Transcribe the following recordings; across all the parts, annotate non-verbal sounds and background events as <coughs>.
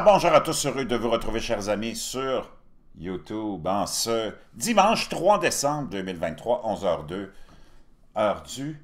Ah, bonjour à tous, heureux de vous retrouver, chers amis, sur YouTube en ce dimanche 3 décembre 2023, 11h02, heure du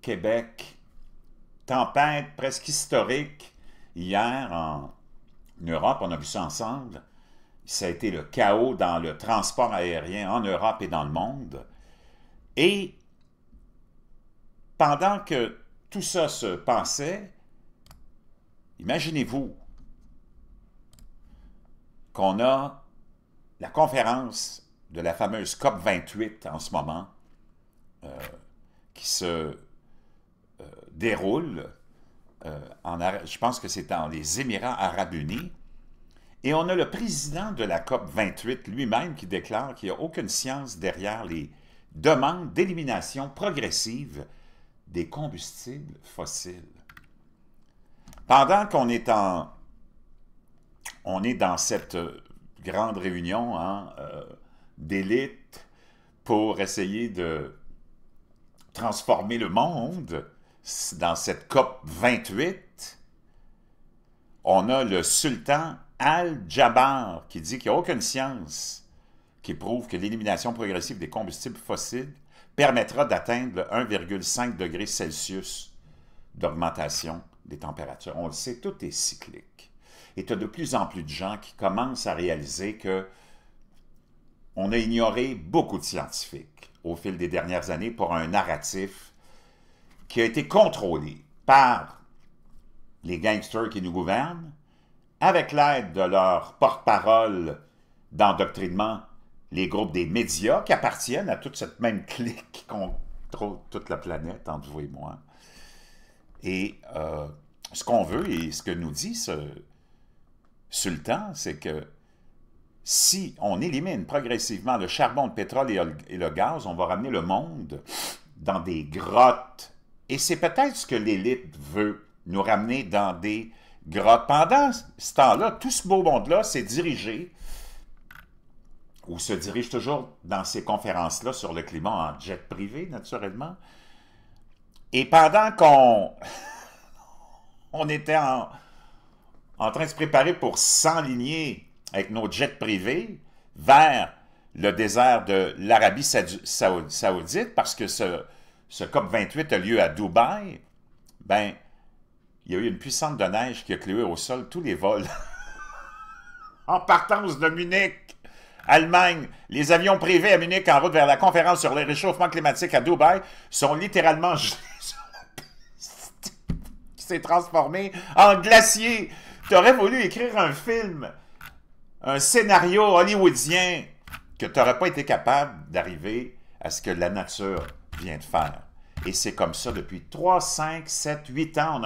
Québec. Tempête presque historique. Hier, en Europe, on a vu ça ensemble, ça a été le chaos dans le transport aérien en Europe et dans le monde. Et pendant que tout ça se passait, imaginez-vous qu'on a la conférence de la fameuse COP28 en ce moment, euh, qui se euh, déroule, euh, en, je pense que c'est dans les Émirats arabes unis, et on a le président de la COP28 lui-même qui déclare qu'il n'y a aucune science derrière les demandes d'élimination progressive des combustibles fossiles. Pendant qu'on est en on est dans cette grande réunion hein, euh, d'élite pour essayer de transformer le monde. Dans cette COP 28, on a le sultan Al-Jabbar qui dit qu'il n'y a aucune science qui prouve que l'élimination progressive des combustibles fossiles permettra d'atteindre 1,5 degré Celsius d'augmentation des températures. On le sait, tout est cyclique. Et tu as de plus en plus de gens qui commencent à réaliser que on a ignoré beaucoup de scientifiques au fil des dernières années pour un narratif qui a été contrôlé par les gangsters qui nous gouvernent, avec l'aide de leurs porte-parole d'endoctrinement, les groupes des médias qui appartiennent à toute cette même clique qui contrôle toute la planète, entre vous et moi. Et euh, ce qu'on veut et ce que nous dit ce, sultan, c'est que si on élimine progressivement le charbon, le pétrole et le gaz, on va ramener le monde dans des grottes. Et c'est peut-être ce que l'élite veut, nous ramener dans des grottes. Pendant ce temps-là, tout ce beau monde-là s'est dirigé, ou se dirige toujours dans ces conférences-là sur le climat en jet privé, naturellement. Et pendant qu'on <laughs> on était en, en train de se préparer pour s'enligner avec nos jets privés vers le désert de l'Arabie saoudite, parce que ce, COP28 a lieu à Dubaï, ben, il y a eu une puissante de neige qui a cloué au sol tous les vols. <laughs> en partance de Munich, Allemagne, les avions privés à Munich en route vers la conférence sur le réchauffement climatique à Dubaï sont littéralement s'est <laughs> transformé en glacier aurais voulu écrire un film, un scénario hollywoodien que tu n'aurais pas été capable d'arriver à ce que la nature vient de faire. Et c'est comme ça depuis 3, 5, 7, 8 ans.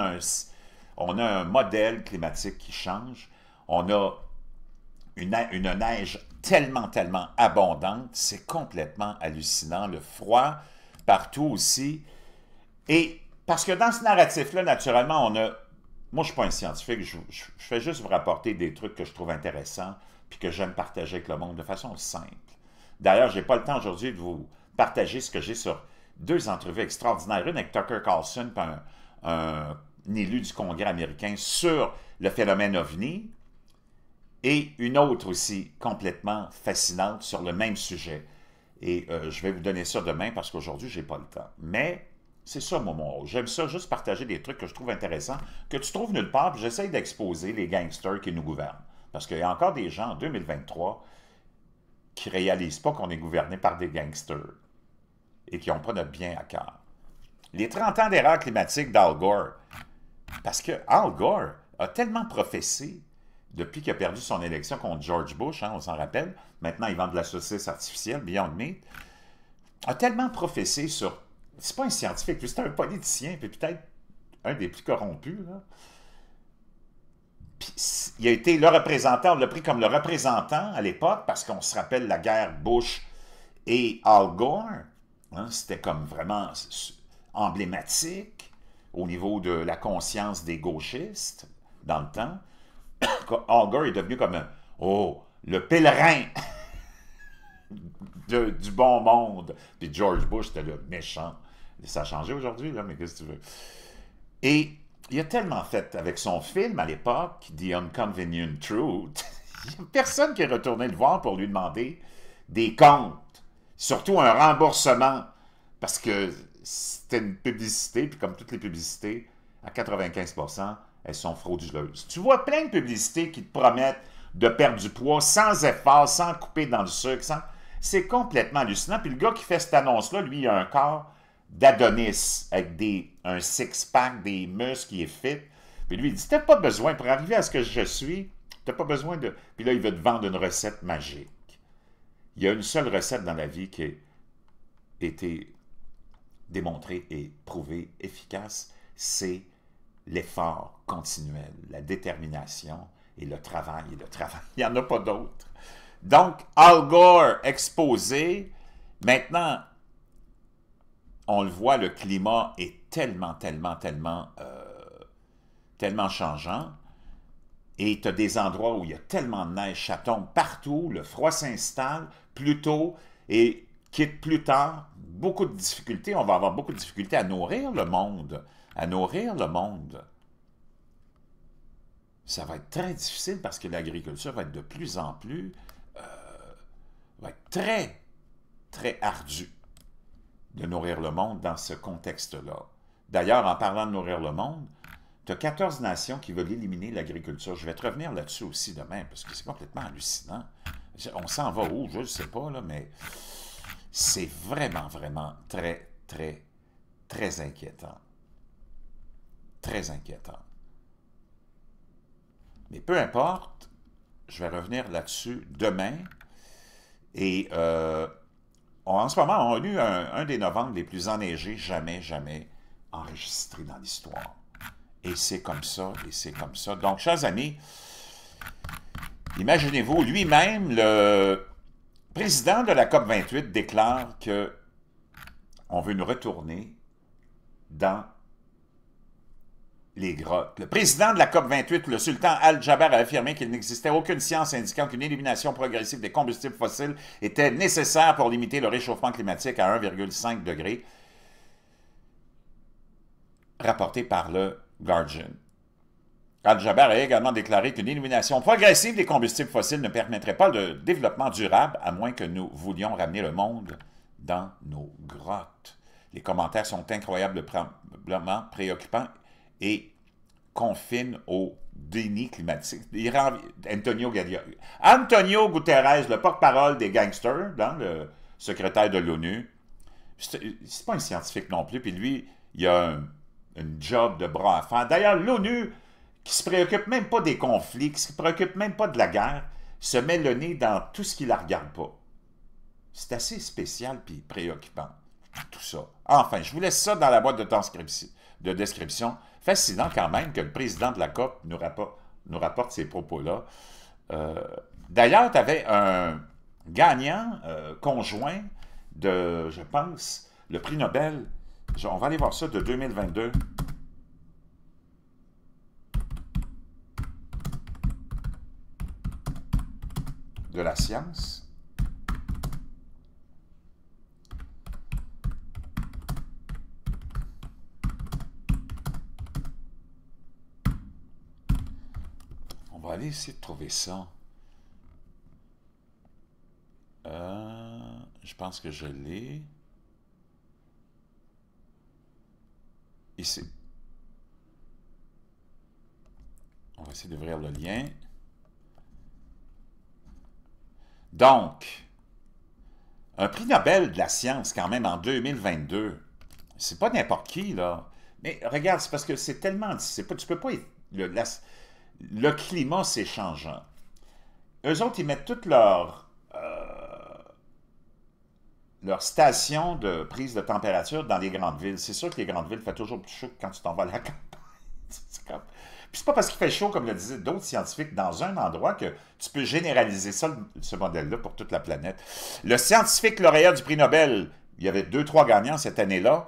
On a, un, un modèle climatique qui change. On a une, une neige tellement, tellement abondante. C'est complètement hallucinant. Le froid partout aussi. Et parce que dans ce narratif-là, naturellement, on a moi, je ne suis pas un scientifique. Je, fais juste vous rapporter des trucs que je trouve intéressants puis que j'aime partager avec le monde de façon simple. D'ailleurs, je n'ai pas le temps aujourd'hui de vous partager ce que j'ai sur deux entrevues extraordinaires. Une avec Tucker Carlson, un, élu du Congrès américain sur le phénomène OVNI, et une autre aussi complètement fascinante sur le même sujet. Et euh, je vais vous donner ça demain parce qu'aujourd'hui, je n'ai pas le temps. Mais c'est ça, mon mot. J'aime ça, juste partager des trucs que je trouve intéressants, que tu trouves nulle part, puis j'essaye d'exposer les gangsters qui nous gouvernent. Parce qu'il y a encore des gens en 2023 qui ne réalisent pas qu'on est gouverné par des gangsters et qui n'ont pas notre bien à cœur. Les 30 ans d'erreur climatique d'Al Gore. Parce que Al Gore a tellement professé, depuis qu'il a perdu son élection contre George Bush, hein, on s'en rappelle. Maintenant, il vend de la saucisse artificielle, Beyond Meat. A tellement professé sur c'est pas un scientifique, c'est un politicien, puis peut-être un des plus corrompus. Là. il a été le représentant, on l'a pris comme le représentant à l'époque, parce qu'on se rappelle la guerre Bush et Al Gore. Hein, c'était comme vraiment emblématique au niveau de la conscience des gauchistes dans le temps. <coughs> Al Gore est devenu comme oh, le pèlerin <laughs> du bon monde. Puis George Bush était le méchant ça a changé aujourd'hui, là, mais qu'est-ce que tu veux? Et il a tellement fait avec son film à l'époque, The Unconvenient Truth, <laughs> il personne qui est retourné le voir pour lui demander des comptes, surtout un remboursement, parce que c'était une publicité, puis comme toutes les publicités, à 95%, elles sont frauduleuses. Tu vois plein de publicités qui te promettent de perdre du poids sans effort, sans couper dans le sucre, sans... C'est complètement hallucinant. Puis le gars qui fait cette annonce-là, lui, il a un corps d'Adonis avec des, un six-pack, des muscles, qui est fit. Puis lui, il dit, t'as pas besoin, pour arriver à ce que je suis, t'as pas besoin de... Puis là, il veut te vendre une recette magique. Il y a une seule recette dans la vie qui a été démontrée et prouvée efficace, c'est l'effort continuel, la détermination et le travail. Et le travail, <laughs> il n'y en a pas d'autre. Donc, Al Gore exposé. Maintenant, on le voit, le climat est tellement, tellement, tellement, euh, tellement changeant. Et tu as des endroits où il y a tellement de neige, ça partout, le froid s'installe plus tôt et quitte plus tard. Beaucoup de difficultés, on va avoir beaucoup de difficultés à nourrir le monde, à nourrir le monde. Ça va être très difficile parce que l'agriculture va être de plus en plus, euh, va être très, très ardue de nourrir le monde dans ce contexte-là. D'ailleurs, en parlant de nourrir le monde, tu as 14 nations qui veulent éliminer l'agriculture. Je vais te revenir là-dessus aussi demain, parce que c'est complètement hallucinant. On s'en va où, je ne sais pas, là, mais c'est vraiment, vraiment très, très, très inquiétant. Très inquiétant. Mais peu importe, je vais revenir là-dessus demain. Et euh, en ce moment, on a eu un, des novembres les plus enneigés jamais, jamais enregistrés dans l'histoire. Et c'est comme ça, et c'est comme ça. Donc, chers amis, imaginez-vous, lui-même, le président de la COP28 déclare que on veut nous retourner dans les grottes. Le président de la COP28, le sultan Al-Jaber, a affirmé qu'il n'existait aucune science indiquant qu'une élimination progressive des combustibles fossiles était nécessaire pour limiter le réchauffement climatique à 1,5 degré, rapporté par le Guardian. Al-Jaber a également déclaré qu'une élimination progressive des combustibles fossiles ne permettrait pas de développement durable, à moins que nous voulions ramener le monde dans nos grottes. Les commentaires sont incroyablement préoccupants et confine au déni climatique. Antonio, Antonio Guterres, le porte-parole des gangsters, le secrétaire de l'ONU, c'est pas un scientifique non plus, puis lui, il a un, job de bras à faire. D'ailleurs, l'ONU, qui se préoccupe même pas des conflits, qui se préoccupe même pas de la guerre, se met le nez dans tout ce qui la regarde pas. C'est assez spécial puis préoccupant, tout ça. Enfin, je vous laisse ça dans la boîte de transcription de description. Fascinant quand même que le président de la COP nous, rapporte, ces propos-là. Euh, d'ailleurs, tu avais un gagnant euh, conjoint de, je pense, le prix Nobel. On va aller voir ça de 2022. De la science. On va aller essayer de trouver ça. Euh, je pense que je l'ai. Ici. On va essayer d'ouvrir le lien. Donc, un prix Nobel de la science quand même en 2022. C'est pas n'importe qui, là. Mais regarde, c'est parce que c'est tellement... Pas, tu peux pas le climat, c'est changeant. Eux autres, ils mettent toutes leurs euh, leur stations de prise de température dans les grandes villes. C'est sûr que les grandes villes font toujours plus chaud quand tu t'en vas à la <laughs> campagne. Puis c'est pas parce qu'il fait chaud, comme le disaient d'autres scientifiques, dans un endroit que tu peux généraliser ça, ce modèle-là, pour toute la planète. Le scientifique lauréat du prix Nobel, il y avait deux, trois gagnants cette année-là,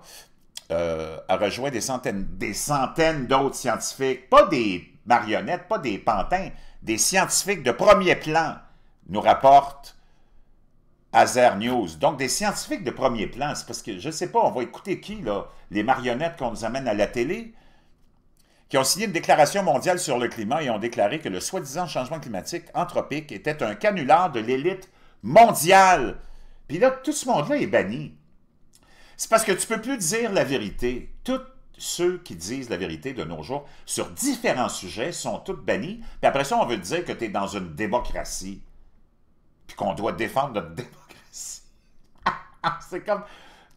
euh, a rejoint des centaines, des centaines d'autres scientifiques, pas des marionnettes, pas des pantins, des scientifiques de premier plan, nous rapporte Azer News. Donc, des scientifiques de premier plan, c'est parce que, je ne sais pas, on va écouter qui, là, les marionnettes qu'on nous amène à la télé, qui ont signé une déclaration mondiale sur le climat et ont déclaré que le soi-disant changement climatique anthropique était un canular de l'élite mondiale. Puis là, tout ce monde-là est banni. C'est parce que tu ne peux plus dire la vérité. Tout ceux qui disent la vérité de nos jours sur différents sujets sont tous bannis. Puis après ça, on veut dire que tu es dans une démocratie. Puis qu'on doit défendre notre <laughs> démocratie. <laughs> c'est comme.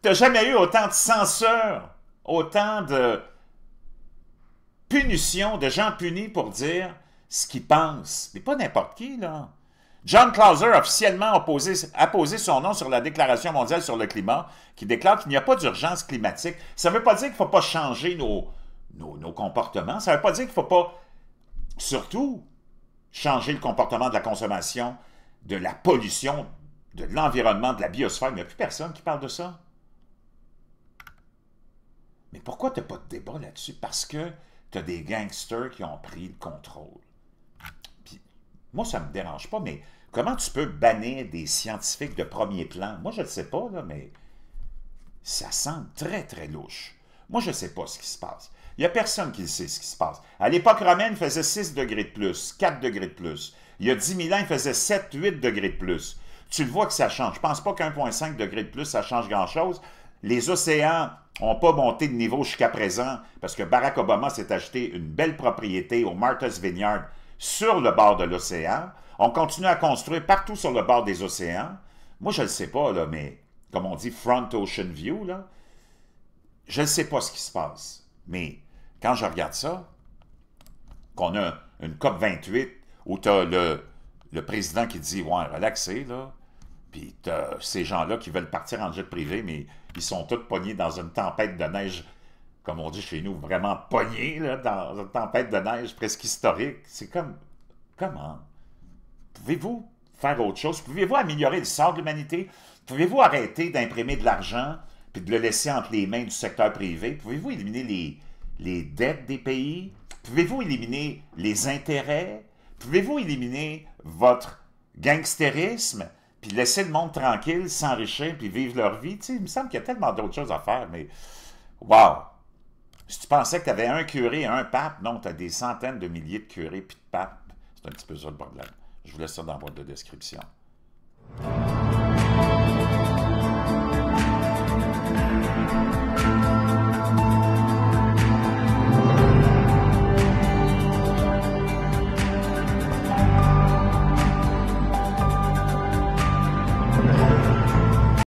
T'as jamais eu autant de censeurs, autant de punitions, de gens punis pour dire ce qu'ils pensent. Mais pas n'importe qui, là. John Clauser a officiellement a posé son nom sur la Déclaration mondiale sur le climat, qui déclare qu'il n'y a pas d'urgence climatique. Ça ne veut pas dire qu'il ne faut pas changer nos, comportements. Ça ne veut pas dire qu'il ne faut pas, surtout, changer le comportement de la consommation, de la pollution, de l'environnement, de la biosphère. Il n'y a plus personne qui parle de ça. Mais pourquoi tu n'as pas de débat là-dessus? Parce que tu as des gangsters qui ont pris le contrôle. moi, ça ne me dérange pas, mais Comment tu peux bannir des scientifiques de premier plan? Moi, je ne sais pas, mais ça semble très, très louche. Moi, je ne sais pas ce qui se passe. Il n'y a personne qui sait ce qui se passe. À l'époque romaine, il faisait 6 degrés de plus, 4 degrés de plus. Il y a 10 000 ans, il faisait 7, 8 degrés de plus. Tu le vois que ça change. Je ne pense pas qu'un qu'1,5 degré de plus, ça change grand-chose. Les océans n'ont pas monté de niveau jusqu'à présent parce que Barack Obama s'est acheté une belle propriété au Martha's Vineyard sur le bord de l'océan. On continue à construire partout sur le bord des océans. Moi, je ne le sais pas, là, mais comme on dit, front ocean view, là, je ne sais pas ce qui se passe. Mais quand je regarde ça, qu'on a une COP 28 où tu as le, président qui dit Ouais, relaxez, là. Puis as ces gens-là qui veulent partir en jet privé, mais ils sont tous pognés dans une tempête de neige, comme on dit chez nous, vraiment pognés dans une tempête de neige presque historique. C'est comme. Comment? pouvez-vous faire autre chose? Pouvez-vous améliorer le sort de l'humanité? Pouvez-vous arrêter d'imprimer de l'argent puis de le laisser entre les mains du secteur privé? Pouvez-vous éliminer les, dettes des pays? Pouvez-vous éliminer les intérêts? Pouvez-vous éliminer votre gangstérisme? Puis laisser le monde tranquille, s'enrichir, puis vivre leur vie? il me semble qu'il y a tellement d'autres choses à faire, mais wow! Si tu pensais que tu avais un curé et un pape, non, tu as des centaines de milliers de curés puis de papes. C'est un petit peu ça le problème. Je vous laisse ça dans la boîte de description.